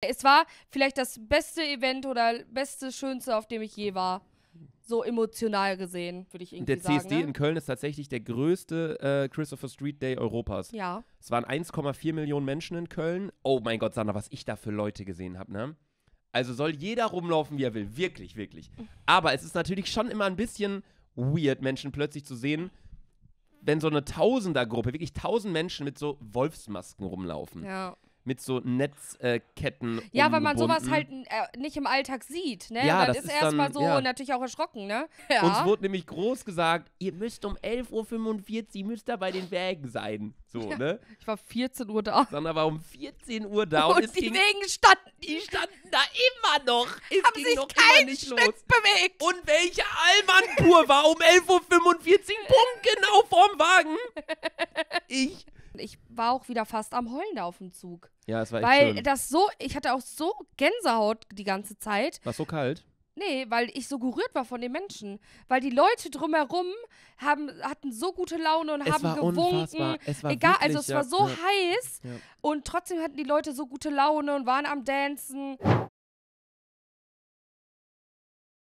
Es war vielleicht das beste Event oder beste, schönste, auf dem ich je war. So emotional gesehen, würde ich irgendwie der sagen. Der CSD ne? in Köln ist tatsächlich der größte äh, Christopher Street Day Europas. Ja. Es waren 1,4 Millionen Menschen in Köln. Oh mein Gott, Sandra, was ich da für Leute gesehen habe, ne? Also soll jeder rumlaufen, wie er will. Wirklich, wirklich. Aber es ist natürlich schon immer ein bisschen weird, Menschen plötzlich zu sehen, wenn so eine Tausendergruppe, wirklich tausend Menschen mit so Wolfsmasken rumlaufen. Ja mit so Netzketten. Äh, ja, weil man sowas halt äh, nicht im Alltag sieht, ne? Ja, man das ist, ist erstmal so ja. natürlich auch erschrocken, ne? Ja. Uns wurde nämlich groß gesagt, ihr müsst um 11.45 Uhr, müsst da bei den Wägen sein. So, ja. ne? Ich war 14 Uhr da. Sandra war um 14 Uhr da. Und, und die ging, Wegen standen, die standen da immer noch. Es haben sich noch kein nicht Stück los. bewegt. Und welche Allmann-Pur war um 11.45 Uhr punktgenau vorm Wagen? Ich ich war auch wieder fast am Heulen da auf dem Zug. Ja, es war echt Weil das so, ich hatte auch so Gänsehaut die ganze Zeit. War so kalt? Nee, weil ich so gerührt war von den Menschen. Weil die Leute drumherum haben, hatten so gute Laune und es haben gewunken. Es Egal, also wirklich, also es ja, war so ja. heiß ja. und trotzdem hatten die Leute so gute Laune und waren am Dancen.